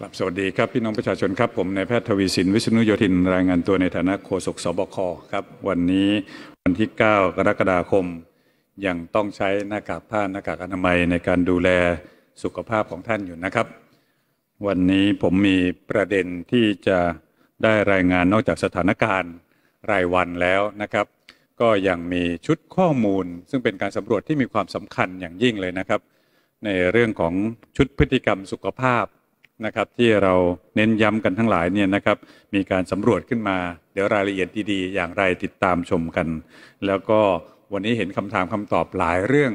กลับสวัสดีครับ พี่น้องประชาชนครับผมนายแพทย์ทวีสิน วิษณุโยธิน รายงานตัวในฐานะโฆษกสบคครับวันนี้วันที่ 9 กรกฎาคม ยังต้องใช้หน้า กากผ้าหน้ากากอนามัยในการดูแลสุขภาพของท่านอยู่นะครับ วันนี้ผมมีประเด็นที่จะได้รายงานนอกจากสถานการณ์รายวันแล้วนะครับ ก็ยังมีชุดข้อมูล ซึ่งเป็นการสำรวจที่มีความสำคัญอย่างยิ่งเลยนะครับ ในเรื่องของชุดพฤติกรรมสุขภาพนะครับที่เราเน้นย้ำกันทั้งหลายเนี่ยนะครับมีการสำรวจขึ้นมา เดี๋ยวรายละเอียดดี ๆ อย่างไรติดตามชมกัน แล้วก็วันนี้เห็นคำถามคำตอบหลายเรื่อง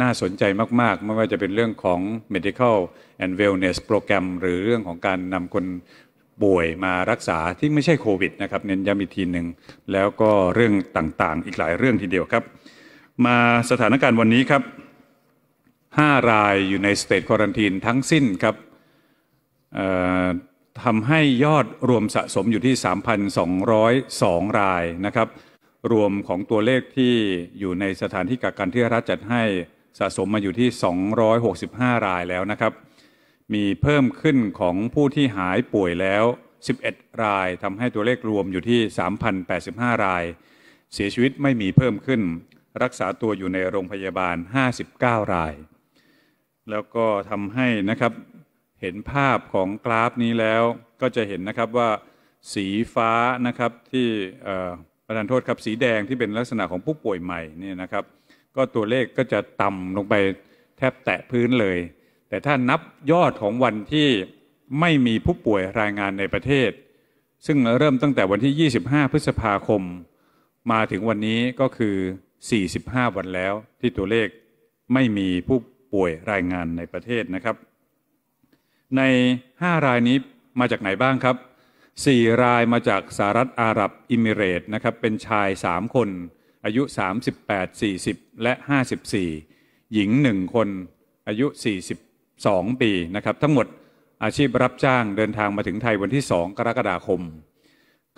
น่าสนใจมากๆไม่ว่าจะเป็นเรื่องของ medical and wellness program หรือเรื่องของการนำคนป่วยมารักษาที่ไม่ใช่โควิดนะครับเน้นย้ำอีกทีหนึ่งแล้วก็เรื่องต่างๆอีกหลายเรื่องทีเดียวครับ มาสถานการณ์วันนี้ครับ 5 รายอยู่ในสเตจควอรันทีนทั้งสิ้นครับทำให้ยอดรวมสะสมอยู่ที่3,202รายนะครับ รวมของตัวเลขที่อยู่ในสถานที่กักกันที่รัฐจัดให้สะสมมาอยู่ที่ 265 รายแล้วนะครับ มีเพิ่มขึ้นของผู้ที่หายป่วยแล้ว 11 รายทำให้ตัวเลขรวมอยู่ที่ 3,085 ราย เสียชีวิตไม่มีเพิ่มขึ้นรักษาตัวอยู่ในโรงพยาบาล 59 ราย แล้วก็ทำให้นะครับเห็นภาพของกราฟนี้แล้วก็จะเห็นนะครับว่าสีฟ้านะครับที่ประธานโทษครับสีแดงที่เป็นลักษณะของผู้ป่วยใหม่นี่นะครับ ก็ตัวเลขก็จะต่ำลงไปแทบแตะพื้นเลย แต่ถ้านับยอดของวันที่ไม่มีผู้ป่วยรายงานในประเทศ ซึ่งเริ่มตั้งแต่วันที่ 25 พฤษภาคมมาถึงวันนี้ก็คือ 45 วันแล้ว ที่ตัวเลขไม่มีผู้ป่วยรายงานในประเทศนะครับใน 5 รายนี้มาจากไหนบ้างครับ 4 รายมาจากสหรัฐอาหรับอิมิเรต นะครับ เป็นชาย 3 คน อายุ 38 40 และ 54 หญิง 1 คน อายุ 42 ปีนะครับ ทั้งหมดอาชีพรับจ้างเดินทางมาถึงไทยวันที่ 2 กรกฎาคม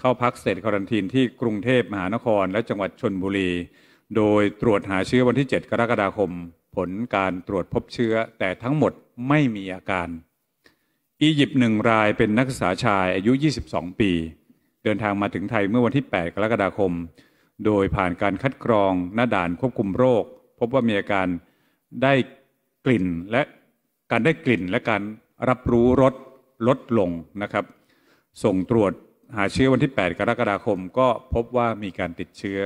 เข้าพัก เสร็จควอรันทีนที่กรุงเทพมหานคร และจังหวัดชนบุรี โดยตรวจหาเชื้อวันที่ 7 กรกฎาคม ผลการตรวจพบเชื้อแต่ทั้งหมดไม่มีอาการอียิปต์หนึ่งรายเป็นนักศึกษาชายอายุ 22 ปี เดินทางมาถึงไทยเมื่อวันที่ 8 กรกฎาคม โดยผ่านการคัดกรองหน้าด่านควบคุมโรค พบว่ามีอาการได้กลิ่นและการได้กลิ่นและการรับรู้รสลดลงนะครับ ส่งตรวจหาเชื้อวันที่ 8 กรกฎาคม ก็พบว่ามีการติดเชื้อ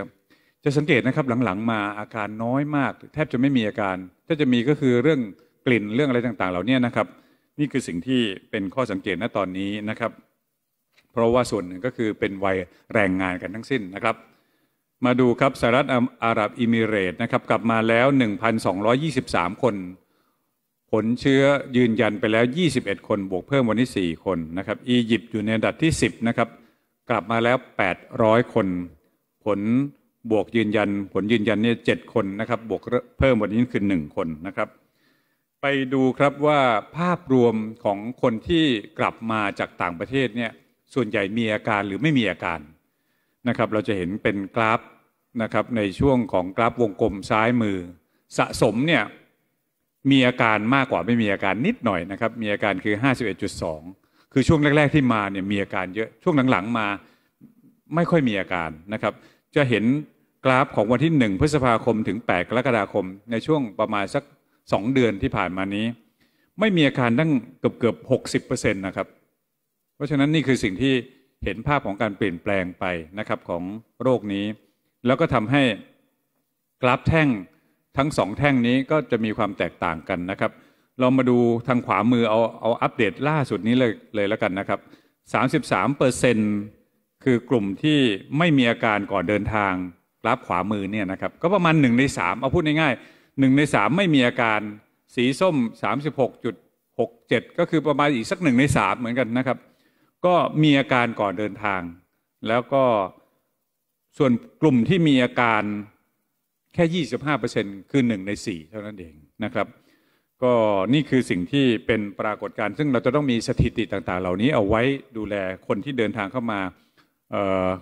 จะสังเกตนะครับหลังๆ มาอาการน้อยมาก แทบจะไม่มีอาการ ถ้าจะมีก็คือเรื่องกลิ่นเรื่องอะไรต่างๆ เหล่านี้นะครับนี่คือสิ่งที่เป็นข้อสังเกตณตอนนี้นะครับ เพราะว่าส่วนหนึ่งก็คือเป็นวัยแรงงานกันทั้งสิ้นนะครับ มาดูครับสหรัฐอาหรับอิมิเรตนะครับ กลับมาแล้ว 1,223 คน ผลเชื้อยืนยันไปแล้ว 21 คน บวกเพิ่มวันที่4คนนะครับอียิปต์อยู่ในอันดับที่10นะครับกลับมาแล้ว 800 คน ผลบวกยืนยัน ผลยืนยันเนี่ย7คนนะครับบวกเพิ่มวันนี้คือ1คนนะครับไปดูครับว่าภาพรวมของคนที่กลับมาจากต่างประเทศเนี่ยส่วนใหญ่มีอาการหรือไม่มีอาการนะครับเราจะเห็นเป็นกราฟนะครับในช่วงของกราฟวงกลมซ้ายมือ สะสมเนี่ยมีอาการมากกว่าไม่มีอาการนิดหน่อยนะครับมีอาการคือ 51.2 คือช่วงแรก ๆที่มาเนี่ยมีอาการเยอะช่วงหลังๆมาไม่ค่อยมีอาการ นะครับ จะเห็นกราฟของวันที่1พฤษภาคมถึง 8 กรกฎาคมในช่วงประมาณสักสองเดือนที่ผ่านมานี้ ไม่มีอาการตั้งเกือบ เกือบหกสิบเปอร์เซ็นต์นะครับเพราะฉะนั้นนี่คือสิ่งที่เห็นภาพของการเปลี่ยนแปลงไปนะครับของโรคนี้ แล้วก็ทำให้ กราฟแท่งทั้งสองแท่งนี้ก็จะมีความแตกต่างกันนะครับ เรามาดูทางขวามือเอาเอาอัปเดตล่าสุดนี้เลยเลยแล้วกันนะครับ33เปอร์เซ็นคือกลุ่มที่ไม่มีอาการก่อนเดินทาง กราฟขวามือเนี่ยนะครับก็ประมาณหนึ่งในสามเอาพูดง่ายๆหนึ่งในสามไม่มีอาการสีส้ม 36.67 ก็คือประมาณอีกสักหนึ่งในสามเหมือนกันนะครับก็มีอาการก่อนเดินทาง แล้วก็ส่วนกลุ่มที่มีอาการแค่25%คือหนึ่งในสี่เท่านั้นเองนะครับก็นี่คือสิ่งที่เป็นปรากฏการณ์ซึ่งเราจะต้องมีสถิติต่างๆ เหล่านี้เอาไว้ดูแลคนที่เดินทางเข้ามา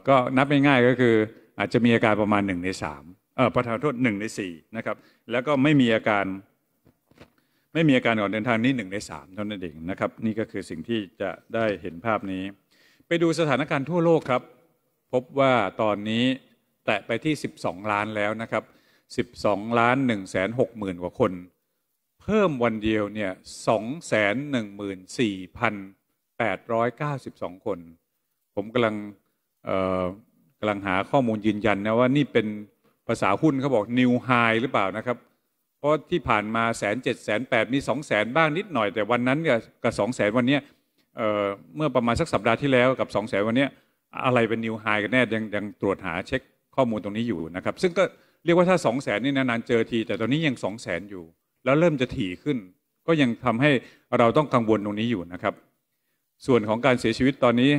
ก็นับง่ายๆก็คืออาจจะมีอาการประมาณหนึ่งในสามประทานโทษหนึ่งในสี่นะครับ แล้วก็ไม่มีอาการไม่มีอาการก่อนเดินทางนี้หนึ่งในสามเท่านั้นเองนะครับ นี่ก็คือสิ่งที่จะได้เห็นภาพนี้ ไปดูสถานการณ์ทั่วโลกครับ พบว่าตอนนี้แตะไปที่ 12 ล้านแล้วนะครับ 12ล้าน1 6 0 0 0 0 กว่าคน เพิ่มวันเดียวเนี่ย214,892 คน ผมกำลังกำลังหาข้อมูลยืนยันนะว่า นี่เป็นภาษาหุ้นเขาบอกนิวไฮหรือเปล่านะครับ เพราะที่ผ่านมาแสนเจ็ดแสนแปดมีสองแสนบ้างนิดหน่อย แต่วันนั้นกับสองแสนวันนี้เมื่อประมาณสักสัปดาห์ที่แล้วกับสองแสนวันนี้อะไรเป็นนิวไฮกันแน่ยังยังตรวจหาเช็คข้อมูลตรงนี้อยู่นะครับ ซึ่งก็เรียกว่าถ้าสองแสนนี่นานๆเจอที แต่ตอนนี้ยังสองแสนอยู่ แล้วเริ่มจะถี่ขึ้น ก็ยังทำให้เราต้องกังวลตรงนี้อยู่นะครับส่วนของการเสียชีวิตตอนนี้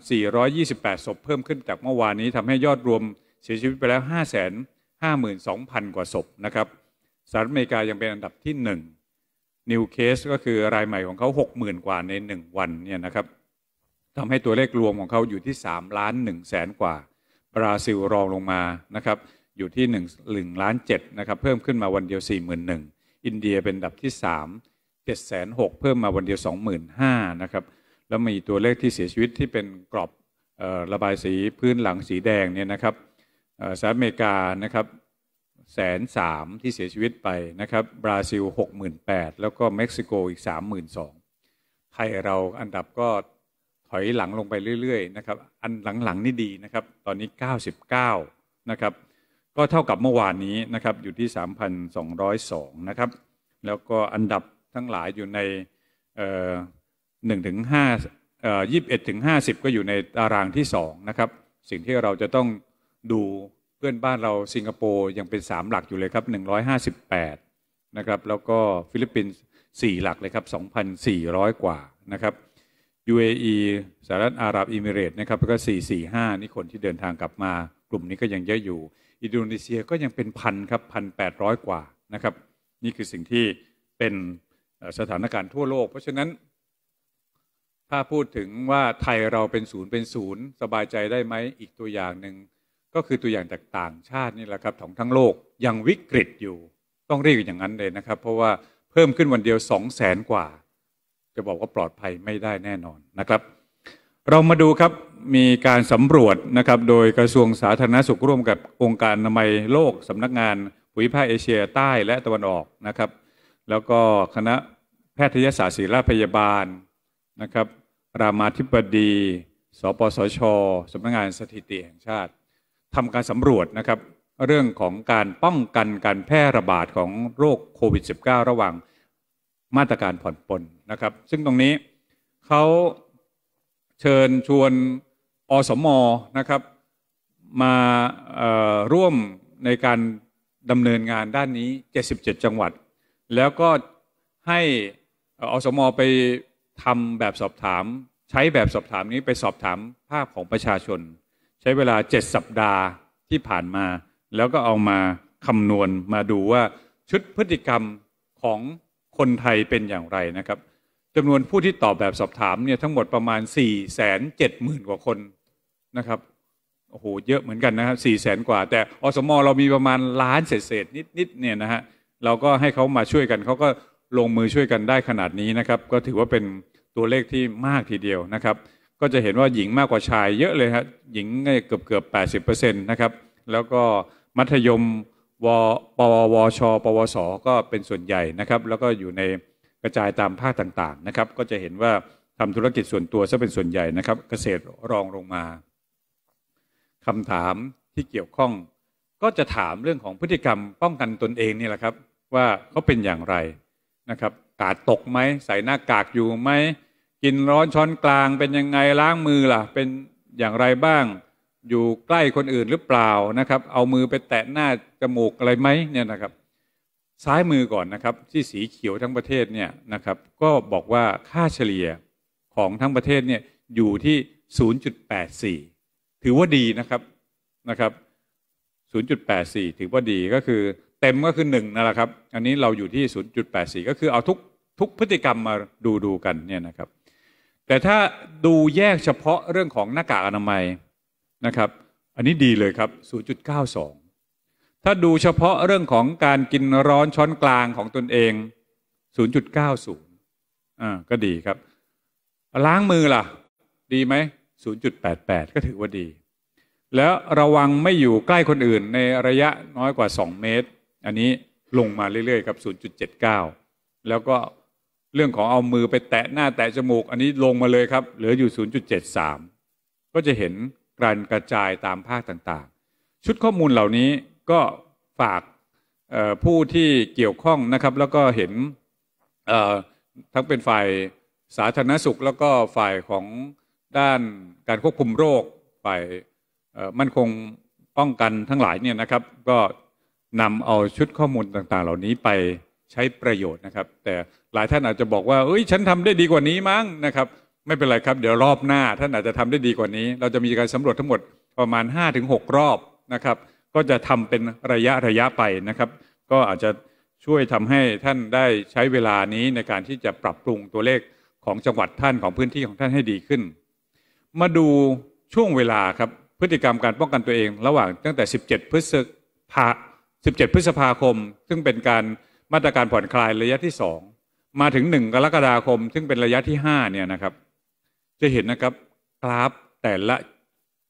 5,428ศพเพิ่มขึ้นจากเมื่อวานนี้ทำให้ยอดรวมเสียชีวิตไปแล้ว 5 5 2 0 0 0 กว่าศพนะครับ สหรัฐอเมริกา ยังเป็นอันดับที่1นิวเคสก็คือรายใหม่ของเขา60,000 กว่าใน 1 วันเนี่ยนะครับทำให้ตัวเลขรวมของเขาอยู่ที่ 3 ล้าน1แสนกว่า บราซิลรองลงมานะครับ อยู่ที่1 1ล้าน7นะครับ เพิ่มขึ้นมาวันเดียว 41,000 อินเดียเป็นอันดับที่3 7 6 0 0 0เพิ่มมาวันเดียว 25,000นะครับ แล้วมีตัวเลขที่เสียชีวิตที่เป็นกรอบระบายสีพื้นหลังสีแดงเนี่ยนะครับสหรัฐอเมริกานะครับแสนสามที่เสียชีวิตไปนะครับบราซิลหกหมื่นแปดแล้วก็เม็กซิโกอีกสามมหื่นสองไทยเราอันดับก็ถอยหลังลงไปเรื่อยๆนะครับอันหลังๆนี่ดีนะครับตอนนี้เเกก้าสิบ้านะครับก็เท่ากับเมื่อวานนี้นะครับอยู่ที่สามพันะครับแล้วก็อันดับทั้งหลายอยู่ในหนึ่งถึงห้ายี่สิบเอ็ดถึงห้าสิบก็อยู่ในตารางที่สองนะครับ สิ่งที่เราจะต้องดูเพื่อนบ้านเราสิงคโปร์ยังเป็นสามหลักอยู่เลยครับหนึ่งร้อยห้าสิบแปดนะครับ แล้วก็ฟิลิปปินส์สี่หลักเลยครับสองพันสี่ร้อยกว่านะครับ UAE สหรัฐอาหรับอิมิเรตนะครับแล้วก็สี่สี่ห้านี่คนที่เดินทางกลับมากลุ่มนี้ก็ยังเยอะอยู่ อินโดนีเซียก็ยังเป็นพันครับพันแปดร้อยกว่านะครับนี่คือสิ่งที่เป็นสถานการณ์ทั่วโลก เพราะฉะนั้นถ้าพูดถึงว่าไทยเราเป็นศูนย์เป็นศูนย์สบายใจได้ไหมอีกตัวอย่างหนึ่งก็คือตัวอย่างจากต่างชาตินี่แหละครับของทั้งโลกยังวิกฤตอยู่ต้องเรียกอย่างนั้นเลยนะครับ เพราะว่าเพิ่มขึ้นวันเดียว 2 0 0แสนกว่า จะบอกว่าปลอดภัยไม่ได้แน่นอนนะครับ เรามาดูครับมีการสำรวจนะครับโดยกระทรวงสาธารณสุขร่วม กับองค์การนามัยโลกสำนักงานภูมิภาคเอเชียใต้และตะวันออกนะครับแล้วก็คณะแพทยศาสตร์ศิริพยาบาลนะครับ รามาธิบดี สปสชสำนักงาน สถิติแห่งชาติทำการสำรวจนะครับ เรื่องของการป้องกันการแพร่ระบาดของโรคโควิด -19 ระหว่างมาตรการผ่อนปลนนะครับ ซึ่งตรงนี้เขาเชิญชวนอสมอนะครับมาร่วมในการดำเนินงานด้านนี้ 77 จังหวัด แล้วก็ให้อสมอไปทำแบบสอบถาม ใช้แบบสอบถามนี้ไปสอบถามภาพของประชาชนใช้เวลาเจ็ดสัปดาห์ที่ผ่านมา แล้วก็เอามาคำนวณมาดูว่าชุดพฤติกรรมของคนไทยเป็นอย่างไรนะครับจำนวนผู้ที่ตอบแบบสอบถามเนี่ยทั้งหมดประมาณ 4 7 0 0 0นกว่าคนนะครับโอ้โหเยอะเหมือนกันนะครับสี่แสนกว่า แต่อสมอเรามีประมาณล้านเศษๆนิดๆเนี่ยนะฮะเราก็ให้เขามาช่วยกัน เขาก็ลงมือช่วยกันได้ขนาดนี้นะครับ ก็ถือว่าเป็นตัวเลขที่มากทีเดียวนะครับก็จะเห็นว่าหญิงมากกว่าชายเยอะเลยครับหญิงเกือบเกือบแปดสิบเปอร์เซ็นต์นะครับแล้วก็มัธยมวปววชปวสก็เป็นส่วนใหญ่นะครับ แล้วก็อยู่ในกระจายตามภาคต่าง ๆนะครับ ก็จะเห็นว่าทำธุรกิจส่วนตัวซะเป็นส่วนใหญ่นะครับ เกษตรรองลงมา คำถามที่เกี่ยวข้อง ก็จะถามเรื่องของพฤติกรรมป้องกันตนเองนี่แหละครับว่าเขาเป็นอย่างไรนะครับ กาดตกไหมใส่หน้ากากอยู่ไหมกินร้อนช้อนกลางเป็นยังไงล้างมือล่ะ เป็นอย่างไรบ้าง อยู่ใกล้คนอื่นหรือเปล่านะครับ เอามือไปแตะหน้าจมูกอะไรไหมเนี่ยนะครับ ซ้ายมือก่อนนะครับที่สีเขียวทั้งประเทศเนี่ยนะครับ ก็บอกว่าค่าเฉลี่ยของทั้งประเทศเนี่ยอยู่ที่ 0.84 ถือว่าดีนะครับนะครับ 0.84ถือว่าดีก็คือ เต็มก็คือ1นั่นแหละครับอันนี้เราอยู่ที่ 0.84ก็คือเอาทุกทุกพฤติกรรมมาดูดูกันเนี่ยนะครับแต่ถ้าดูแยกเฉพาะเรื่องของหน้ากากอนามัยนะครับ อันนี้ดีเลยครับ 0.92 ถ้าดูเฉพาะเรื่องของการกินร้อนช้อนกลางของตนเอง 0.90 อ่าก็ดีครับล้างมือล่ะ ดีไหม 0.88 ก็ถือว่าดี แล้วระวังไม่อยู่ใกล้คนอื่นในระยะน้อยกว่า 2 เมตร อันนี้ลงมาเรื่อยๆครับ 0.79 แล้วก็เรื่องของเอามือไปแตะหน้าแตะจมูกอันนี้ลงมาเลยครับเหลืออยู่ 0.73 ก็จะเห็นการกระจายตามภาคต่าง ๆ ชุดข้อมูลเหล่านี้ก็ฝากผู้ที่เกี่ยวข้องนะครับแล้วก็เห็นทั้งเป็นฝ่ายสาธารณสุข แล้วก็ฝ่ายของด้านการควบคุมโรคฝ่ายมั่นคงป้องกันทั้งหลายเนี่ยนะครับ ก็นำเอาชุดข้อมูลต่าง ๆ เหล่านี้ไปใช้ประโยชน์นะครับแต่หลายท่านอาจจะบอกว่าเอ้ยฉันทำได้ดีกว่านี้มั้งนะครับ ไม่เป็นไรครับเดี๋ยวรอบหน้า ท่านอาจจะทำได้ดีกว่านี้ เราจะมีการสำรวจทั้งหมดประมาณ5หรอบนะครับก็จะทำเป็นระยะระยะไปนะครับ ก็อาจจะช่วยทำให้ท่านได้ใช้เวลานี้ในการที่จะปรับปรุงตัวเลขของจังหวัดท่านของพื้นที่ของท่านให้ดีขึ้น มาดูช่วงเวลาครับพฤติกรรมการป้องกันตัวเอง ระหว่างตั้งแต่17พฤษภา17 พฤษภาคม ซึ่งเป็นการมาตรการผ่อนคลายระยะที่ 2มาถึงหนึ่งกรกฎาคม ซึ่งเป็นระยะที่ห้าเนี่ยนะครับจะเห็นนะครับกราฟแต่ละ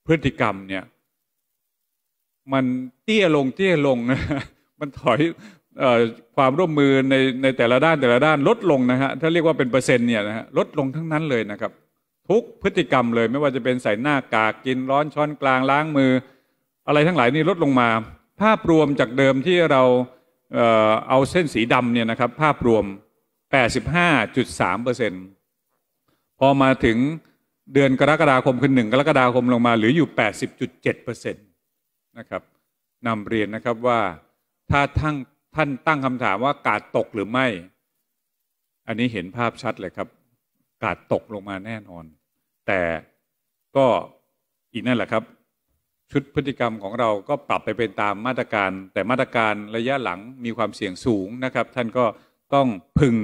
พฤติกรรมเนี่ยมันเตี้ยลงเตี้ยลงนะมันถอยอความร่วมมือ ในในแต่ละด้านแต่ละด้านลดลงนะฮะถ้าเรียกว่าเป็นเปอร์เซ็นต์เนี่ยนะฮะลดลงทั้งนั้นเลยนะครับ ทุกพฤติกรรมเลย ไม่ว่าจะเป็นใส่หน้ากากกินร้อนช้อนกลางล้างมือ อะไรทั้งหลายนี่ลดลงมา ภาพรวมจากเดิมที่เราเเอาเส้นสีดำเนี่ยนะครับภาพรวม85.3%พอมาถึงเดือนกรกฎาคมคือหนึ่งกรกฎาคมลงมาเหลืออยู่ 80.7%นะครับนำเรียนนะครับว่าถ้าท่านท่านตั้งคำถามว่ากาดตกหรือไม่ อันนี้เห็นภาพชัดเลยครับ กาดตกลงมาแน่นอน แต่ก็อีกนั่นแหละครับ ชุดพฤติกรรมของเราก็ปรับไปเป็นตามมาตรการ แต่มาตรการระยะหลังมีความเสี่ยงสูงนะครับท่านก็ต้องพึง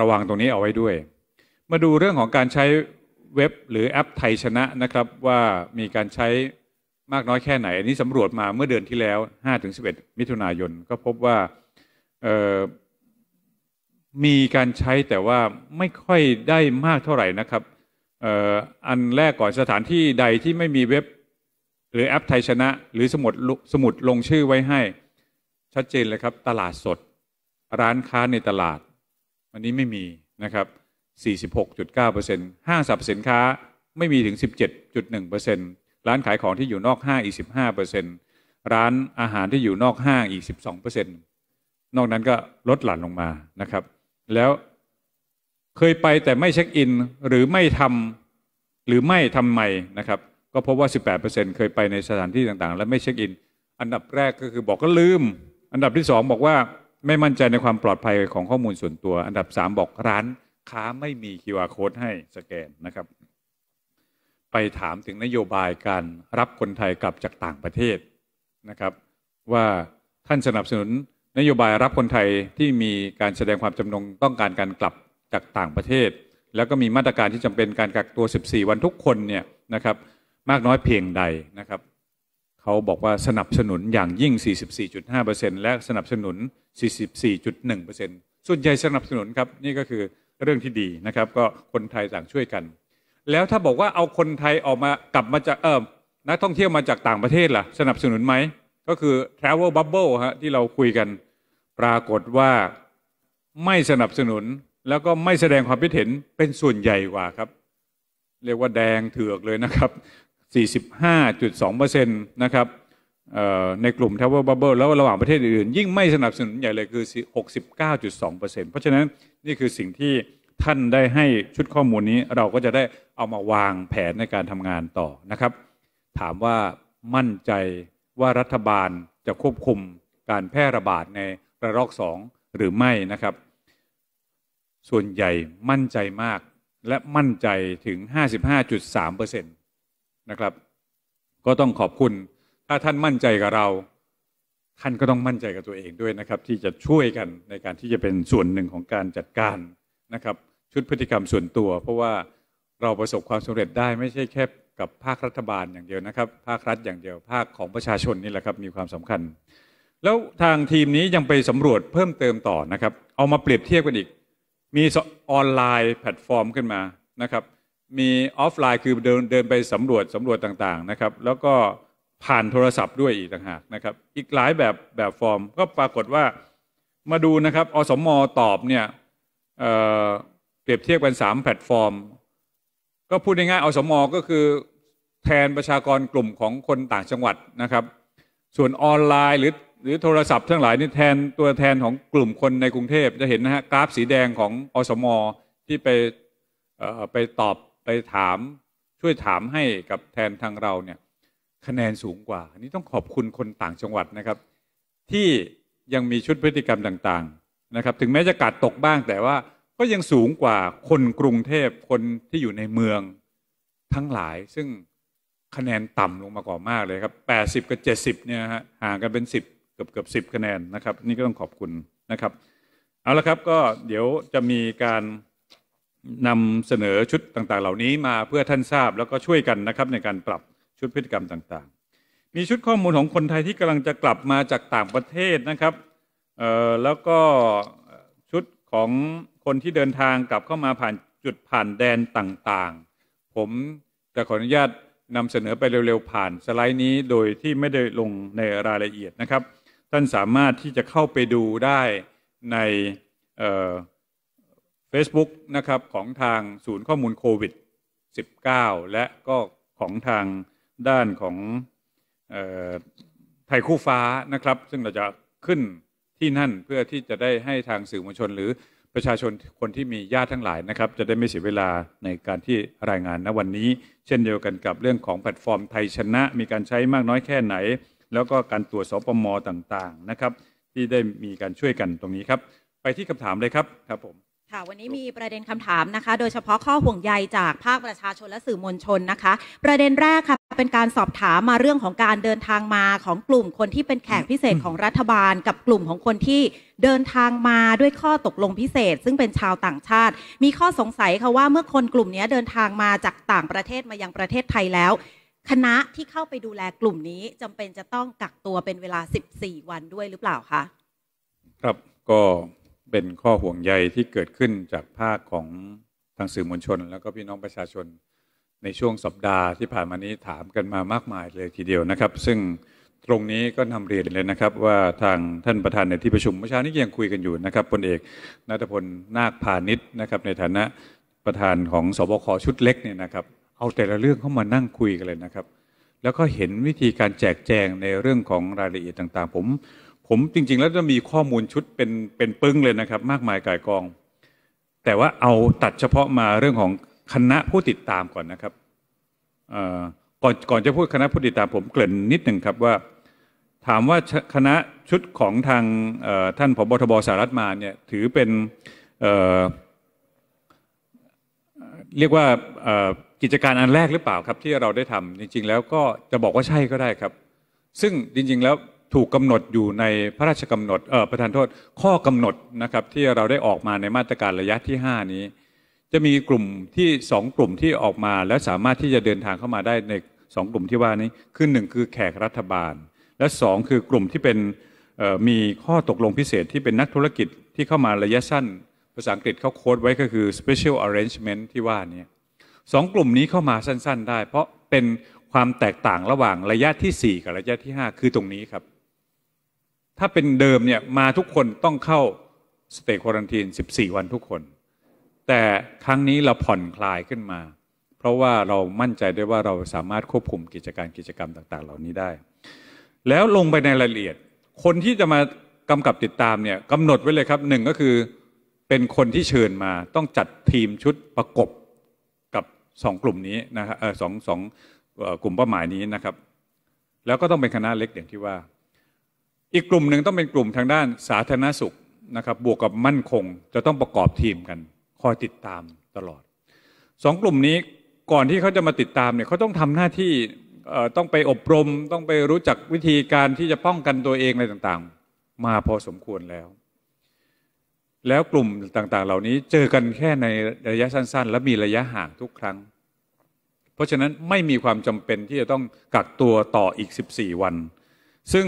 ระวังตรงนี้เอาไว้ด้วย มาดูเรื่องของการใช้เว็บหรือแอปไทยชนะนะครับ ว่ามีการใช้มากน้อยแค่ไหนอันนี้สำรวจมาเมื่อเดือนที่แล้ว 5-11 มิถุนายน ก็พบว่ามีการใช้แต่ว่าไม่ค่อยได้มากเท่าไหร่นะครับอันแรกก่อนสถานที่ใดที่ไม่มีเว็บหรือแอปไทยชนะ หรือสมุดสมุดลงชื่อไว้ให้ชัดเจนเลยครับ ตลาดสดร้านค้าในตลาดวันนี้ไม่มีนะครับ 46.9%ห้างสรรพสินค้าไม่มีถึง 17.1%ร้านขายของที่อยู่นอกห้างอีก15%ร้านอาหารที่อยู่นอกห้างอีก12%นอกนั้นก็ลดหลั่นลงมา นะครับ แล้วเคยไปแต่ไม่เช็คอินหรือไม่ทำหรือไม่ทำใหม่นะครับ ก็พบว่า 18%เคยไปในสถานที่ต่างๆ และไม่เช็คอิน อันดับแรกก็คือบอกก็ลืม อันดับที่2บอกว่าไม่มั่นใจในความปลอดภัยของข้อมูลส่วนตัว อันดับ 3 บอกร้าน ค้าไม่มี QR โค้ดให้สแกนนะครับ ไปถามถึงนโยบายการรับคนไทย กลับจากต่างประเทศนะครับ ว่าท่านสนับสนุนนโยบายรับคนไทยที่มีการแสดงความจำนงต้องการการกลับจากต่างประเทศ แล้วก็มีมาตรการที่จำเป็นการกักตัว 14 วันทุกคนเนี่ยนะครับมากน้อยเพียงใดนะครับเขาบอกว่าสนับสนุนอย่างยิ่ง 44.5%และสนับสนุน 44.1%ส่วนใหญ่สนับสนุนครับ นี่ก็คือเรื่องที่ดีนะครับ ก็คนไทยต่างช่วยกัน แล้วถ้าบอกว่าเอาคนไทยออกมากลับมาจากเออนักท่องเที่ยวมาจากต่างประเทศล่ะสนับสนุนไหมก็คือ travel bubble ฮะที่เราคุยกัน ปรากฏว่าไม่สนับสนุนแล้วก็ไม่แสดงความคิดเห็นเป็นส่วนใหญ่กว่าครับ เรียกว่าแดงเถือกเลยนะครับ45.2%นะครับในกลุ่ม t r a v e บ Bubble แล้วระหว่างประเทศอื่นยิ่งไม่สนับสนุนใหญ่เลยคือ 69.2%เพราะฉะนั้นนี่คือสิ่งที่ท่านได้ให้ชุดข้อมูลนี้เราก็จะได้เอามาวางแผนในการทำงานต่อนะครับ ถามว่ามั่นใจว่ารัฐบาลจะควบคุมการแพร่ระบาดในระลอกสองหรือไม่นะครับ ส่วนใหญ่มั่นใจมาก และมั่นใจถึง 55.3%เนะครับก็ต้องขอบคุณถ้าท่านมั่นใจกับเรา ท่านก็ต้องมั่นใจกับตัวเองด้วยนะครับ ที่จะช่วยกันในการที่จะเป็นส่วนหนึ่งของการจัดการนะครับ ชุดพฤติกรรมส่วนตัว เพราะว่าเราประสบความสำเร็จได้ไม่ใช่แค่กับภาครัฐบาลอย่างเดียวนะครับ ภาครัฐอย่างเดียวภาคของประชาชนนี่แหละครับ มีความสำคัญ แล้วทางทีมนี้ยังไปสำรวจเพิ่มเติมต่อนะครับ เอามาเปรียบเทียบกันอีก มีออนไลน์แพลตฟอร์มขึ้นมานะครับมีออฟไลน์คือเดินเดินไปสำรวจ สำรวจต่างๆนะครับ แล้วก็ผ่านโทรศัพท์ด้วยอีกต่างหากนะครับ อีกหลายแบบแบบฟอร์มก็ปรากฏว่ามาดูนะครับอสมอตอบ เนี่ยเเปรียบเทียบกัน3 แพลตฟอร์ม ก็พูดง่ายๆอสมอก็คือแทนประชากรกลุ่มของคนต่างจังหวัดนะครับ ส่วนออนไลน์หรือหรือโทรศัพท์ทั้งหลายนี่แทนตัวแทนของกลุ่มคนในกรุงเทพจะเห็นนะฮะกราฟสีแดงของอสมอที่ไปไปตอบไปถาม ช่วยถามให้กับแทนทางเรา เนี่ย คะแนนสูงกว่า อันนี้ต้องขอบคุณคนต่างจังหวัดนะครับ ที่ยังมีชุดพฤติกรรมต่าง ๆนะครับ ถึงแม้ จะกาดตกบ้างแต่ว่าก็ยังสูงกว่าคนกรุงเทพคนที่อยู่ในเมืองทั้งหลาย ซึ่งคะแนนต่ำลงมากว่ามากเลยครับ80กับ70เนี่ยฮะห่างกันเป็น 10เกือบเกือบ10คะแนนนะครับนี่ก็ต้องขอบคุณนะครับเอาละครับก็เดี๋ยวจะมีการนำเสนอชุดต่างๆ เหล่านี้มาเพื่อท่านทราบแล้วก็ช่วยกันนะครับในการปรับชุดพฤติกรรมต่าง ๆ มีชุดข้อมูลของคนไทยที่กำลังจะกลับมาจากต่างประเทศนะครับแล้วก็ชุดของคนที่เดินทางกลับเข้ามาผ่านจุดผ่านแดนต่างๆ ผมจะขออนุญาตนำเสนอไปเร็วๆผ่านสไลด์นี้โดยที่ไม่ได้ลงในรายละเอียดนะครับ ท่านสามารถที่จะเข้าไปดูได้ใน Facebook นะครับ ของทางศูนย์ข้อมูลโควิด -19 และก็ของทางด้านของไทยคู่ฟ้านะครับ ซึ่งเราจะขึ้นที่นั่นเพื่อที่จะได้ให้ทางสื่อมวลชนหรือประชาชนคนที่มีญาติทั้งหลายนะครับ จะได้ไม่เสียเวลาในการที่รายงานณวันนี้เช่นเดียวกันกับเรื่องของแพลตฟอร์มไทยชนะ มีการใช้มากน้อยแค่ไหน แล้วก็การตรวจสอบปมต่างๆนะครับที่ได้มีการช่วยกันตรงนี้ครับไปที่คำถามเลยครับครับผมค่ะวันนี้มีประเด็นคำถามนะคะ โดยเฉพาะข้อห่วงใยจากภาคประชาชนและสื่อมวลชนนะคะ ประเด็นแรกค่ะเป็นการสอบถามมาเรื่องของการเดินทางมาของกลุ่มคนที่เป็นแขกพิเศษของรัฐบาล กับกลุ่มของคนที่เดินทางมาด้วยข้อตกลงพิเศษ ซึ่งเป็นชาวต่างชาติ มีข้อสงสัยค่ะว่าเมื่อคนกลุ่มนี้เดินทางมาจากต่างประเทศมายังประเทศไทยแล้ว คณะที่เข้าไปดูแลกลุ่มนี้จำเป็นจะต้องกักตัวเป็นเวลา 14 วันด้วยหรือเปล่าคะครับก็เป็นข้อห่วงใยที่เกิดขึ้นจากภาคของทางสื่อมวลชน แล้วก็พี่น้องประชาชน ในช่วงสัปดาห์ที่ผ่านมานี้ถามกันมามากมายเลยทีเดียวนะครับ ซึ่งตรงนี้ก็นำเรียนเลยนะครับ ว่าทางท่านประธานในที่ประชุมเมื่อเช้านี้ยังคุยกันอยู่นะครับพลเอกนัทพลนาคพาณิชย์นะครับในฐานะประธานของสบคชุดเล็กเนี่ยนะครับ เอาแต่ละเรื่องเข้ามานั่งคุยกันเลยนะครับ แล้วก็เห็นวิธีการแจกแจงในเรื่องของรายละเอียดต่างๆ ผมผมจริงๆ แล้วจะมีข้อมูลชุดเป็นเป็นปึ้งเลยนะครับ มากมายกายกอง แต่ว่าเอาตัดเฉพาะมาเรื่องของคณะผู้ติดตามก่อนนะครับก่อนก่อนจะพูดคณะผู้ติดตามผมเกริ่นนิดหนึ่งครับว่า ถามว่าคณะชุดของทางท่านผบทบสารัฐมาเนี่ยถือเป็นเเรียกว่ากิจการอันแรกหรือเปล่าครับที่เราได้ทำจริงๆ แล้วก็จะบอกว่าใช่ก็ได้ครับ ซึ่งจริงๆแล้วถูกกาหนดอยู่ในพระราชกำหนดเออประธานโทษข้อกำหนดนะครับที่เราได้ออกมาในมาตรการระยะที่ 5 นี้ จะมีกลุ่มที่ 2 กลุ่มที่ออกมา และสามารถที่จะเดินทางเข้ามาได้ใน 2 กลุ่มที่ว่านี้ คือ1คือแขกรัฐบาล และ 2 คือกลุ่มที่เป็นมีข้อตกลงพิเศษที่เป็นนักธุรกิจที่เข้ามาระยะสั้น ภาษาอังกฤษเขาโค้ดไว้ก็คือ special arrangement ที่ว่านี้สองกลุ่มนี้เข้ามาสั้นๆ ได้ เพราะเป็นความแตกต่างระหว่างระยะที่ 4 กับระยะที่ 5 คือตรงนี้ครับถ้าเป็นเดิมเนี่ยมาทุกคนต้องเข้า สเตจควอรันทีน 14 วันทุกคน แต่ครั้งนี้เราผ่อนคลายขึ้นมา เพราะว่าเรามั่นใจได้ว่าเราสามารถควบคุมกิจการกิจกรรมต่างๆ เหล่านี้ได้ แล้วลงไปในรายละเอียด คนที่จะมากำกับติดตามเนี่ยกำหนดไว้เลยครับ หนึ่งก็คือเป็นคนที่เชิญมาต้องจัดทีมชุดประกบกับสองกลุ่มนี้นะครับสองสองกลุ่มเป้าหมายนี้นะครับ แล้วก็ต้องเป็นคณะเล็กอย่างที่ว่าอีกกลุ่มหนึ่งต้องเป็นกลุ่มทางด้านสาธารณสุขนะครับบวกกับมั่นคง จะต้องประกอบทีมกัน คอยติดตามตลอดสองกลุ่มนี้ก่อนที่เขาจะมาติดตามเนี่ยเขาต้องทำหน้าที่ต้องไปอบรมต้องไปรู้จักวิธีการที่จะป้องกันตัวเองอะไรต่าง ๆ มาพอสมควรแล้ว แล้วกลุ่มต่างๆ เหล่านี้เจอกันแค่ในระยะสั้นๆ และมีระยะห่างทุกครั้ง เพราะฉะนั้นไม่มีความจำเป็นที่จะต้องกักตัวต่ออีก 14วัน ซึ่ง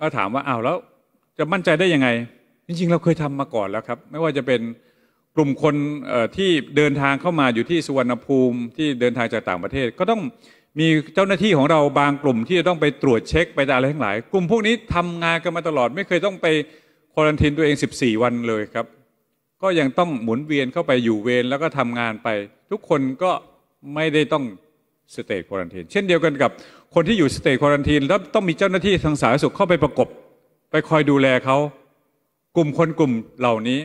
ก็ถามว่าอ้าวแล้วจะมั่นใจได้ยังไง จริงๆ เราเคยทำมาก่อนแล้วครับ ไม่ว่าจะเป็นกลุ่มคนที่เดินทางเข้ามาอยู่ที่สุวรรณภูมิที่เดินทางจากต่างประเทศ ก็ต้องมีเจ้าหน้าที่ของเราบางกลุ่มที่จะต้องไปตรวจเช็คไปอะไรทั้งหลาย กลุ่มพวกนี้ทำงานกันมาตลอดไม่เคยต้องไปควอลันทินตัวเอง 14 วันเลยครับ ก็ยังต้องหมุนเวียนเข้าไปอยู่เวรแล้วก็ทำงานไป ทุกคนก็ไม่ได้ต้องสเตทควอลันทินเช่นเดียวกันกับคนที่อยู่สเตจควอนตีนแล้วต้องมีเจ้าหน้าที่ทางสาธารณสุขเข้าไปประกบ ไปคอยดูแลเขากลุ่มคนกลุ่มเหล่านี้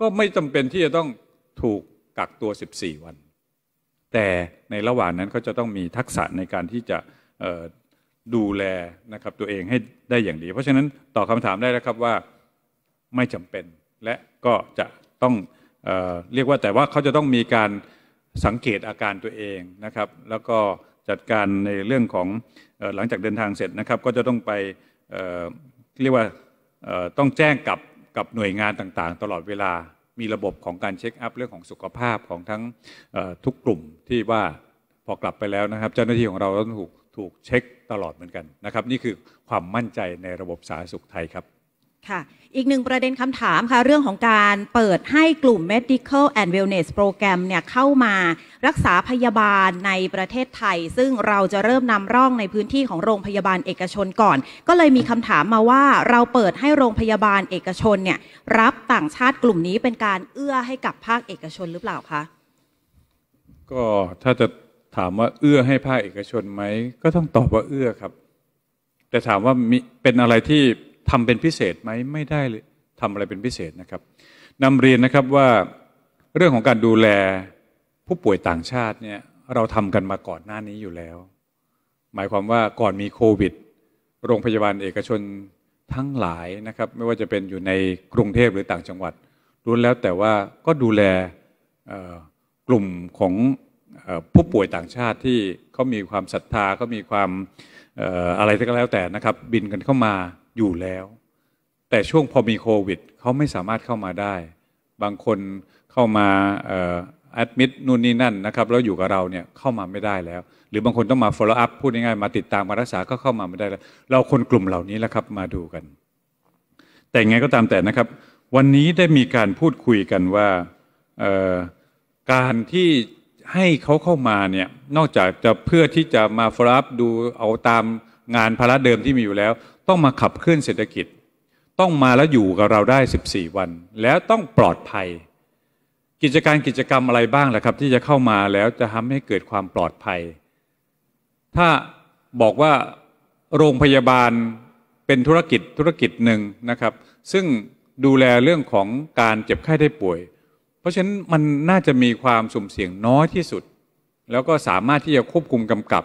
ก็ไม่จำเป็นที่จะต้องถูกกักตัว 14 วัน แต่ในระหว่างนั้นเขาจะต้องมีทักษะในการที่จะดูแลนะครับตัวเองให้ได้อย่างดี เพราะฉะนั้นตอบคาถามได้แล้วครับว่าไม่จำเป็นและก็จะต้องเเรียกว่าแต่ว่าเขาจะต้องมีการสังเกตอาการตัวเองนะครับ แล้วก็จัดการในเรื่องของหลังจากเดินทางเสร็จนะครับก็จะต้องไปเรียกว่าต้องแจ้งกับกับหน่วยงานต่างๆตลอดเวลามีระบบของการเช็คอัพเรื่องของสุขภาพของทั้งทุกกลุ่มที่ว่าพอกลับไปแล้วนะครับเจ้าหน้าที่ของเราต้องถูกถูกเช็คตลอดเหมือนกันนะครับนี่คือความมั่นใจในระบบสาธารณสุขไทยครับค่ะอีกหนึ่งประเด็นคำถามค่ะเรื่องของการเปิดให้กลุ่ม medical and wellness program เนี่ยเข้ามารักษาพยาบาลในประเทศไทย ซึ่งเราจะเริ่มนำร่องในพื้นที่ของโรงพยาบาลเอกชนก่อน ก็เลยมีคำถามมาว่าเราเปิดให้โรงพยาบาลเอกชนเนี่ย รับต่างชาติกลุ่มนี้เป็นการเอื้อให้กับภาคเอกชนหรือเปล่าคะ ก็ถ้าจะถามว่าเอื้อให้ภาคเอกชนไหม ก็ต้องตอบว่าเอื้อครับ แต่ถามว่ามีเป็นอะไรที่ทำเป็นพิเศษไหมไม่ได้ทำอะไรเป็นพิเศษนะครับ นำเรียนนะครับว่าเรื่องของการดูแลผู้ป่วยต่างชาติเนี่ยเราทำกันมาก่อนหน้านี้อยู่แล้ว หมายความว่าก่อนมีโควิด โรงพยาบาลเอกชนทั้งหลายนะครับ ไม่ว่าจะเป็นอยู่ในกรุงเทพหรือต่างจังหวัดรู้แล้วแต่ว่าก็ดูแลกลุ่มของผู้ป่วยต่างชาติที่เขามีความศรัทธาเขามีความอะไรก็แล้วแต่นะครับบินกันเข้ามาอยู่แล้ว แต่ช่วงพอมีโควิดเขาไม่สามารถเข้ามาได้ บางคนเข้ามาแอดมิดนู่นนี่นั่นนะครับแล้วอยู่กับเราเนี่ยเข้ามาไม่ได้แล้ว หรือบางคน ต้องมา follow up พูดง่ายๆมาติดตามมารักษา ก็เข้ามาไม่ได้แล้ว เราคนกลุ่มเหล่านี้แหละครับมาดูกัน แต่ไงก็ตามแต่นะครับ วันนี้ได้มีการพูดคุยกันว่าการที่ให้เขาเข้ามาเนี่ยนอกจากจะเพื่อที่จะมา follow up ดูเอาตามงานภาระเดิมที่มีอยู่แล้วต้องมาขับเคลื่อนเศรษฐกิจต้องมาแล้วอยู่กับเราได้ 14 วัน แล้วต้องปลอดภัย กิจการกิจกรรมอะไรบ้างล่ะครับที่จะเข้ามาแล้วจะทำให้เกิดความปลอดภัย ถ้าบอกว่าโรงพยาบาลเป็นธุรกิจธุรกิจหนึ่งนะครับ ซึ่งดูแลเรื่องของการเจ็บไข้ได้ป่วย เพราะฉะนั้นมันน่าจะมีความสุ่มเสี่ยงน้อยที่สุด แล้วก็สามารถที่จะควบคุมกำกับ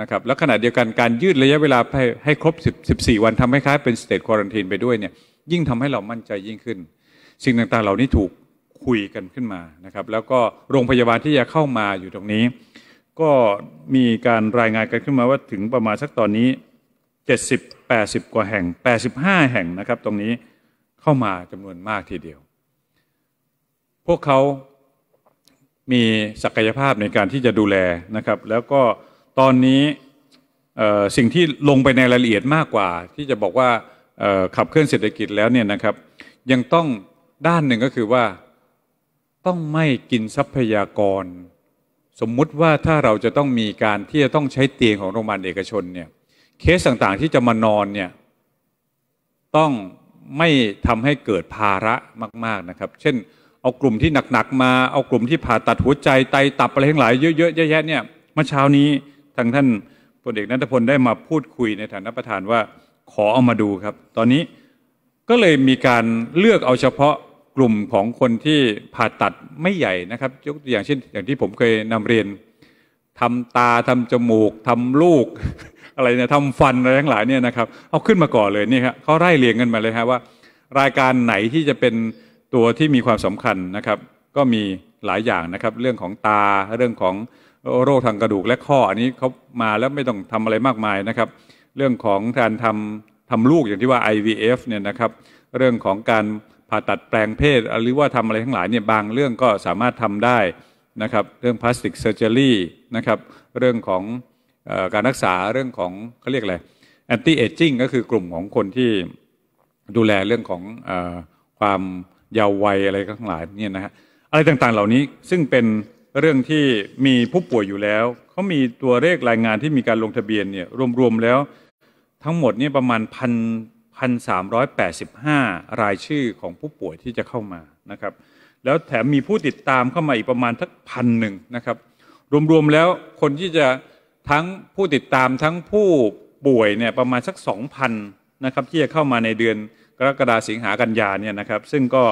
นะครับแล้วขณะเดียวกันการยืดระยะเวลาให้ให้ครบ 1 4 วันทำให้คล้าย เป็นสเตจควอรันทีนไปด้วยเนี่ยยิ่งทำให้เรามั่นใจยิ่งขึ้น สิ่งต่างๆเหล่านี้ถูกคุยกันขึ้นมานะครับแล้วก็โรงพยาบาลที่จะเข้ามาอยู่ตรงนี้ ก็มีการรายงานกันขึ้นมาว่าถึงประมาณสักตอนนี้ 70 80 กว่าแห่ง 85 แห่งนะครับ ตรงนี้เข้ามาจำนวนมากทีเดียว พวกเขามีศักยภาพในการที่จะดูแลนะครับแล้วก็ตอนนี้สิ่งที่ลงไปในรายละเอียดมากกว่า ที่จะบอกว่าขับเคลื่อนเศรษฐกิจแล้วเนี่ยนะครับ ยังต้องด้านหนึ่งก็คือว่าต้องไม่กินทรัพยากร สมมุติว่าถ้าเราจะต้องมีการที่จะต้องใช้เตียงของโรงพยาบาลเอกชนเนี่ยเคสต่างๆที่จะมานอนเนี่ยต้องไม่ทำให้เกิดภาระมาก ๆนะครับ เช่นเอากลุ่มที่หนักๆมาเอากลุ่มที่ผ่าตัดหัวใจ ไตตับอะไรทั้งหลายเยอะๆแยะๆเนี่ยเมื่อเช้านี้ทางท่านพลเอกนัทพลได้มาพูดคุยในฐานะประธานว่า ขอเอามาดูครับ ตอนนี้ก็เลยมีการเลือกเอาเฉพาะกลุ่มของคนที่ผ่าตัดไม่ใหญ่นะครับ ยกตัวอย่างเช่นอย่างที่ผมเคยนำเรียน ทำตาทำจมูก ทำลูก อะไรเนี่ยทำฟันอะไรทั้งหลายเนี่ยนะครับเอาขึ้นมาก่อนเลยนี่ครับเขาไล่เรียงกันมาเลยฮะว่า รายการไหนที่จะเป็นตัวที่มีความสำคัญนะครับ ก็มีหลายอย่างนะครับ เรื่องของตาเรื่องของโรค ทางกระดูกและข้อ อันนี้เขามาแล้วไม่ต้องทำอะไรมากมายนะครับเรื่องของการทำทำลูกอย่างที่ว่า IVF เนี่ยนะครับเรื่องของการผ่าตัดแปลงเพศหรือว่าทำอะไรทั้งหลายเนี่ยบางเรื่องก็สามารถทำได้นะครับเรื่องพลาสติกเซอร์เจอรี่นะครับเรื่องของอการรักษาเรื่องของเขาเรียกอะไรแอนตี้เอจิ้งก็คือกลุ่มของคนที่ดูแลเรื่องของอความเยาว์วัยอะไรทั้งหลายเนี่ยนะฮะอะไรต่างๆเหล่านี้ซึ่งเป็นเรื่องที่มีผู้ป่วยอยู่แล้วเขามีตัวเลขรายงานที่มีการลงทะเบียนเนี่ยรวม ๆ แล้วทั้งหมดเนี่ยประมาณพันพันสามร้อยแปดสิบห้ารายชื่อของผู้ป่วยที่จะเข้ามานะครับ แล้วแถมมีผู้ติดตามเข้ามาอีกประมาณทักพันหนึ่งนะครับรวมๆแล้วคนที่จะทั้งผู้ติดตามทั้งผู้ป่วยเนี่ยประมาณสักสองพันนะครับที่จะเข้ามาในเดือนกรกฎาคมสิงหากันยาเนี่ยนะครับซึ่งก็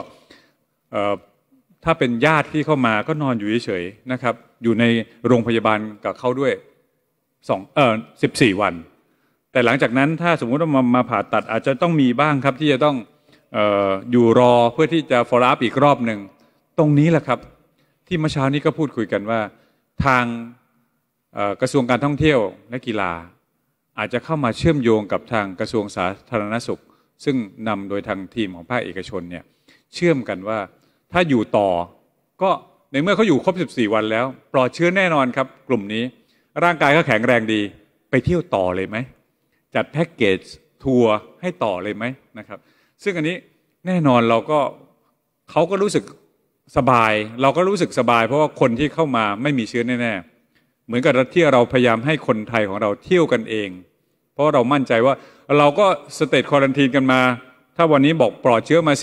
ถ้าเป็นญาติที่เข้ามาก็นอนอยู่เฉยๆนะครับ อยู่ในโรงพยาบาลกับเขาด้วยสองเออสิบสี่วัน แต่หลังจากนั้นถ้าสมมุติว่ามามาผ่าตัดอาจจะต้องมีบ้างครับ ที่จะต้องอออยู่รอเพื่อที่จะฟอลอัพอีกรอบหนึ่งตรงนี้แหละครับ ที่เมื่อเช้านี้ก็พูดคุยกันว่า ทางกระทรวงการท่องเที่ยวและกีฬา อาจจะเข้ามาเชื่อมโยงกับทางกระทรวงสาธารณสุข ซึ่งนำโดยทางทีมของภาคเอกชนเนี่ยเชื่อมกันว่าถ้าอยู่ต่อ ก็ในเมื่อเขาอยู่ครบ 14 วันแล้ว ปลอดเชื้อแน่นอนครับ กลุ่มนี้ร่างกายก็แข็งแรงดีไปเที่ยวต่อเลยไหมจัดแพ็กเกจทัวร์ให้ต่อเลยไหมนะครับซึ่งอันนี้แน่นอนเราก็เขาก็รู้สึกสบาย เราก็รู้สึกสบาย เพราะว่าคนที่เข้ามาไม่มีเชื้อแน่ๆ เหมือนกับที่เราพยายามให้คนไทยของเราเที่ยวกันเอง เพราะเรามั่นใจว่าเราก็สเตตควอลันทีนกันมา ถ้าวันนี้บอกปลอดเชื้อมา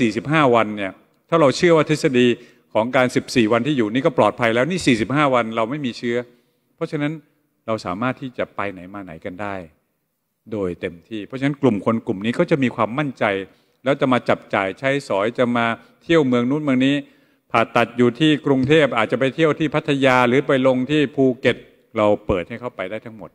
45 วันเนี่ยถ้าเราเชื่อว่าทฤษฎีของการ 14 วันที่อยู่นี่ก็ปลอดภัยแล้ว นี่ 45 วันเราไม่มีเชื้อ เพราะฉะนั้นเราสามารถที่จะไปไหนมาไหนกันได้ โดยเต็มที่ เพราะฉะนั้นกลุ่มคนกลุ่มนี้ก็จะมีความมั่นใจ แล้วจะมาจับจ่ายใช้สอยจะมาเที่ยวเมืองนู้นเมืองนี้ ผ่าตัดอยู่ที่กรุงเทพอาจจะไปเที่ยวที่พัทยาหรือไปลงที่ภูเก็ตเราเปิดให้เข้าไปได้ทั้งหมด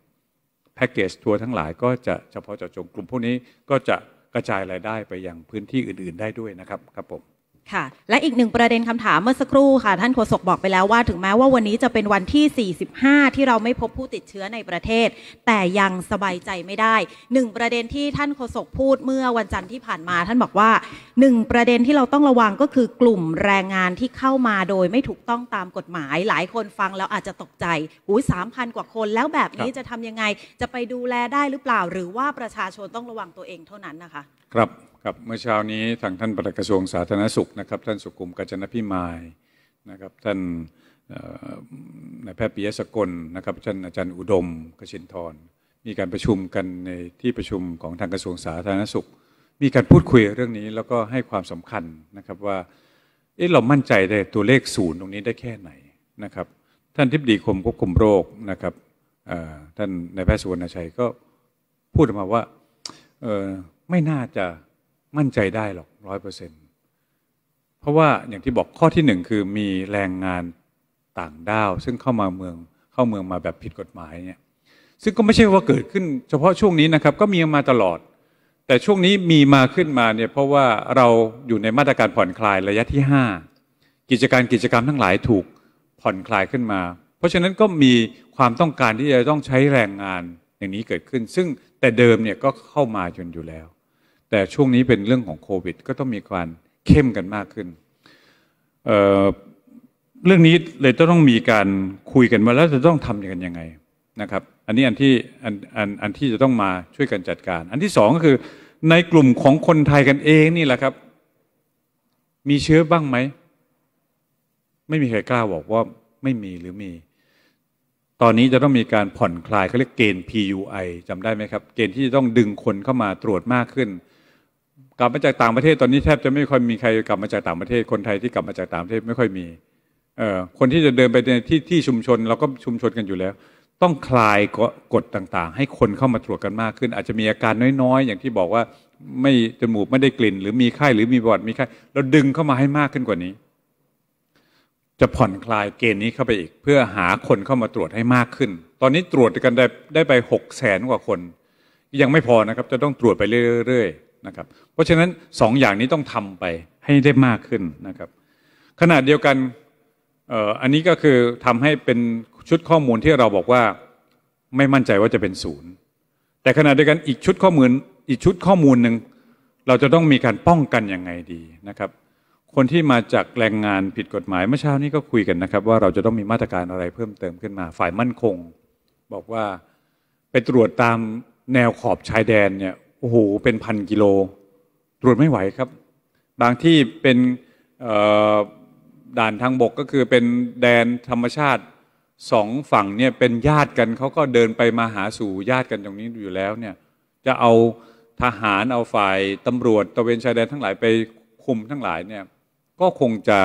แพ็กเกจทัวร์ทั้งหลายก็จะเฉพาะเจาะจงกลุ่มพวกนี้ก็จะกระจายรายได้ไปยังพื้นที่อื่น ๆได้ด้วยนะครับครับผมค่ะและอีกหนึ่งประเด็นคำถามเมื่อสักครู่ค่ะ ท่านโฆษกบอกไปแล้วว่า ถึงแม้ว่าวันนี้จะเป็นวันที่ 45 ที่เราไม่พบผู้ติดเชื้อในประเทศ แต่ยังสบายใจไม่ได้หนึ่งประเด็นที่ท่านโฆษกพูดเมื่อวันจันทร์ที่ผ่านมาท่านบอกว่าหนึ่งประเด็นที่เราต้องระวังก็คือกลุ่มแรงงานที่เข้ามาโดยไม่ถูกต้องตามกฎหมาย หลายคนฟังแล้วอาจจะตกใจหูสามพันกว่าคน แล้วแบบนี้จะทำยังไง จะไปดูแลได้หรือเปล่า หรือว่าประชาชนต้องระวังตัวเองเท่านั้นนะคะครับครับเมื่อเช้านี้ทางท่านปลัดกระทรวงสาธารณสุขนะครับ ท่านสุขุมกาญจนพิมายนะครับ ท่านนายแพทย์ปิยสกลนะครับท่านอาจารย์อุดมกชินทรมีการประชุมกันในที่ประชุมของทางกระทรวงสาธารณสุข มีการพูดคุยเรื่องนี้ แล้วก็ให้ความสำคัญนะครับ ว่าเออเรามั่นใจได้ตัวเลขศูนย์ตรงนี้ได้แค่ไหนนะครับ ท่านทิพดีคมควบคุมโรคนะครับท่านนายแพทย์สุวรรณชัยก็พูดออกมาว่าไม่น่าจะมั่นใจได้หรอกร้อยเปอร์เซ็นเพราะว่าอย่างที่บอกข้อที่หนึ่งคือมีแรงงานต่างด้าวซึ่งเข้ามาเมืองเข้าเมืองมาแบบผิดกฎหมายเนี่ยซึ่งก็ไม่ใช่ว่าเกิดขึ้น เฉพาะช่วงนี้นะครับก็มีมาตลอด แต่ช่วงนี้มีมาขึ้นมาเนี่ยเพราะว่าเราอยู่ในมาตรการผ่อนคลายระยะที่ 5 กิจการกิจกรรมทั้งหลายถูกผ่อนคลายขึ้นมา เพราะฉะนั้นก็มีความต้องการที่จะต้องใช้แรงงานอย่างนี้เกิดขึ้น ซึ่งแต่เดิมเนี่ยก็เข้ามาจนอยู่แล้วแต่ช่วงนี้เป็นเรื่องของโควิด ก็ต้องมีการเข้มกันมากขึ้นเเรื่องนี้เลยต้องมีการคุยกันมาแล้วจะต้องทำกันยังไงนะครับ อันนี้อันที่อันอันอันที่จะต้องมาช่วยกันจัดการ อันที่สองก็คือในกลุ่มของคนไทยกันเองนี่แหละครับ มีเชื้อบ้างไหม ไม่มีใครกล้าบอกว่าไม่มีหรือมี ตอนนี้จะต้องมีการผ่อนคลายเขาเรียกเกณฑ์ PUI จำได้ไหมครับ เกณฑ์ที่จะต้องดึงคนเข้ามาตรวจมากขึ้นลับมาจากต่างประเทศตอนนี้แทบจะไม่ค่อยมีใครกลับมาจากต่างประเทศคนไทยที่กลับมาจากต่างประเทศไม่ค่อยมีเอ่อคนที่จะเดินไปในที่ที่ชุมชนเราก็ชุมชนกันอยู่แล้ว ต้องคลายกฎต่างๆ ให้คนเข้ามาตรวจกันมากขึ้น อาจจะมีอาการน้อยๆ อย่างที่บอกว่า ไม่จมูกไม่ได้กลิ่น หรือมีไข้หรือมีบวดมีไข้เราดึงเข้ามาให้มากขึ้นกว่านี้ จะผ่อนคลายเกณฑ์นี้เข้าไปอีก เพื่อหาคนเข้ามาตรวจให้มากขึ้น ตอนนี้ตรวจกันได้ได้ไปหกแสนกว่าคน ยังไม่พอนะครับ จะต้องตรวจไปเรื่อยๆนะครับเพราะฉะนั้น2ออย่างนี้ต้องทำไปให้ได้มากขึ้นนะครับขนาดเดียวกันอันนี้ก็คือทำให้เป็นชุดข้อมูลที่เราบอกว่าไม่มั่นใจว่าจะเป็นศูนย์ แต่ขณะเดียวกันอีกชุดข้อมูลอีกชุดข้อมูลหนึ่งเราจะต้องมีการป้องกันยังไงดีนะครับคนที่มาจากแรงงานผิดกฎหมาย เมื่อเช้านี้ก็คุยกันนะครับว่าเราจะต้องมีมาตรการอะไรเพิ่มเติมขึ้นมาฝ่ายมั่นคง บอกว่าไปตรวจตามแนวขอบชายแดนเนี่ยโอ้โห เป็นพันกิโลตรวจไม่ไหวครับ บางที่เป็นด่านทางบกก็คือเป็นแดนธรรมชาติสองฝั่งเนี่ย เป็นญาติกันเขาก็เดินไปมาหาสู่ญาติกันตรงนี้อยู่แล้วเนี่ย จะเอาทหารเอาฝ่ายตำรวจตะเวนชายแดนทั้งหลายไปคุมทั้งหลายเนี่ยก็คงจะ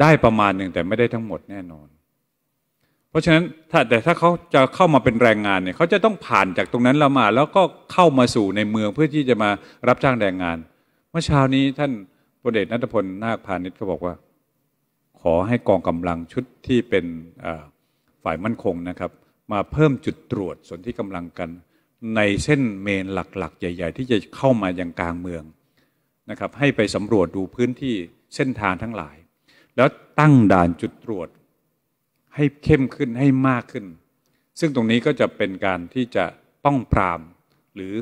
ได้ประมาณหนึ่งแต่ไม่ได้ทั้งหมดแน่นอนราะฉะนั้นถ้าแต่ถ้าเขาจะเข้ามาเป็นแรงงานเนี่ยเขาจะต้องผ่านจากตรงนั้นเรามา แล้วก็เข้ามาสู่ในเมืองเพื่อที่จะมารับจ้างแรงงานเมื่อเช้านี้ท่านพลเดชนัทพลนาคพาณิชย์ก็บอกว่า ขอให้กองกำลังชุดที่เป็นฝ่ายมั่นคงนะครับมาเพิ่มจุดตรวจส่วนที่กำลังกัน ในเส้นเมนหลักๆ ใหญ่ ๆ ที่จะเข้ามาอย่างกลางเมืองนะครับให้ไปสำรวจดูพื้นที่เส้นทางทั้งหลาย แล้วตั้งด่านจุดตรวจให้เข้มขึ้นให้มากขึ้น ซึ่งตรงนี้ก็จะเป็นการที่จะป้องปรามหรือ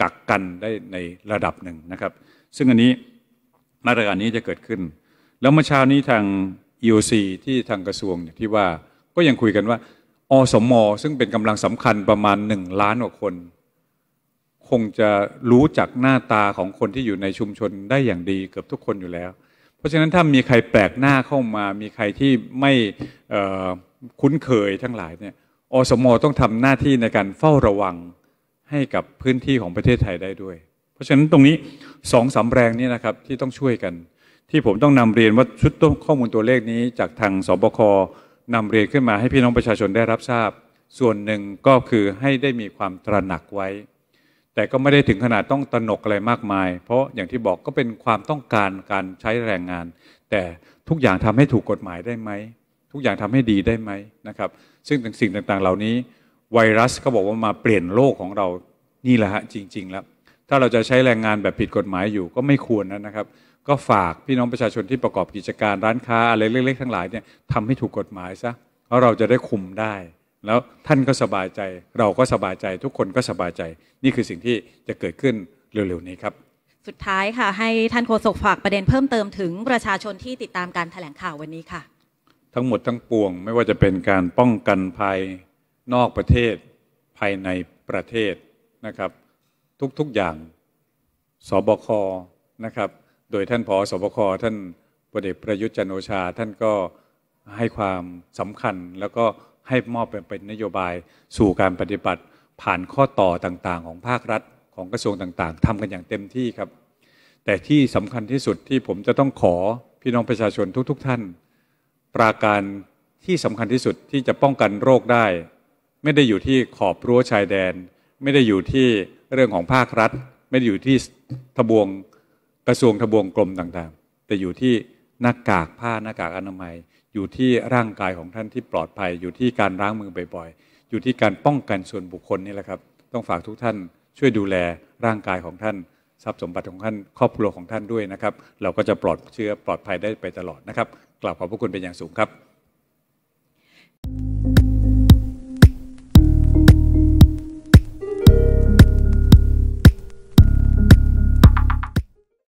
กักกันได้ในระดับหนึ่งนะครับ ซึ่งอันนี้มาตรการนี้จะเกิดขึ้น แล้วเมื่อเช้านี้ทาง EOC ที่ทางกระทรวงที่ว่าก็ยังคุยกันว่าอสมอซึ่งเป็นกำลังสำคัญประมาณหนึ่งล้านกว่าคน คงจะรู้จักหน้าตาของคนที่อยู่ในชุมชนได้อย่างดีเกือบทุกคนอยู่แล้วราะฉะนั้นถ้ามีใครแปลกหน้าเข้ามา มีใครที่ไม่คุ้นเคยทั้งหลายเนี่ยอสมอต้องทำหน้าที่ในการเฝ้าระวังให้กับพื้นที่ของประเทศไทยได้ด้วย เพราะฉะนั้นตรงนี้สองสาแรงนี่นะครับที่ต้องช่วยกันที่ผมต้องนำเรียนว่าชุดข้อมูลตัวเลขนี้ จากทางสบคนำเรียนขึ้นมาให้พี่น้องประชาชนได้รับทราบ ส่วนหนึ่งก็คือให้ได้มีความตระหนักไว้แต่ก็ไม่ได้ถึงขนาดต้องตนกอะไรมากมาย เพราะอย่างที่บอกก็เป็นความต้องการการใช้แรงงาน แต่ทุกอย่างทำให้ถูกกฎหมายได้ไหมทุกอย่างทำให้ดีได้ไหมนะครับซึ่งสิ่งต่างๆ เหล่านี้ไวรัสก็บอกว่ามาเปลี่ยนโลกของเรานี่แหละฮะจริง ๆ แล้ว ถ้าเราจะใช้แรงงานแบบผิดกฎหมายอยู่ก็ไม่ควรนะครับ ก็ฝากพี่น้องประชาชนที่ประกอบกิจการร้านค้าอะไรเล็ก ๆทั้งหลายเนี่ยทำให้ถูกกฎหมายซะเพราะเราจะได้คุมได้แล้วท่านก็สบายใจเราก็สบายใจ ทุกคนก็สบายใจนี่คือสิ่งที่จะเกิดขึ้นเร็วๆนี้ครับ สุดท้ายค่ะ ให้ท่านโฆษกฝากประเด็นเพิ่มเติมถึงประชาชนที่ติดตามการถแถลงข่าววันนี้ค่ะ ทั้งหมดทั้งปวงไม่ว่าจะเป็นการป้องกันภัยนอกประเทศภายในประเทศนะครับ ทุกๆอย่างสบคนะครับ โดยท่านผอสบคท่านพลเอกประยุทธ์จันโอชา ท่านก็ให้ความสำคัญแล้วก็ให้มอบเป็นนโยบายสู่การปฏิบัติผ่านข้อต่อต่างๆของภาครัฐของกระทรวงต่างๆ ทำกันอย่างเต็มที่ครับ แต่ที่สำคัญที่สุดที่ผมจะต้องขอพี่น้องประชาชนทุกๆทท่าน ปราการที่สำคัญที่สุดที่จะป้องกันโรคได้ ไม่ได้อยู่ที่ขอบรั้วชายแดน ไม่ได้อยู่ที่เรื่องของภาครัฐ ไม่ได้อยู่ที่ทบวงกระทรวงทบวงกรมต่างๆ แต่อยู่ที่หน้ากากผ้าหน้ากากอนามัยอยู่ที่ร่างกายของท่านที่ปลอดภัยอยู่ที่การล้างมือบ่อยๆอยู่ที่การป้องกันส่วนบุคคลนี่แหละครับ ต้องฝากทุกท่านช่วยดูแลร่างกายของท่านทรัพย์สมบัติของท่านครอบครัวของท่านด้วยนะครับ เราก็จะปลอดเชื้อปลอดภัยได้ไปตลอดนะครับกล่าวขอบพระคุณเป็นอย่างสูงครับ Thank you.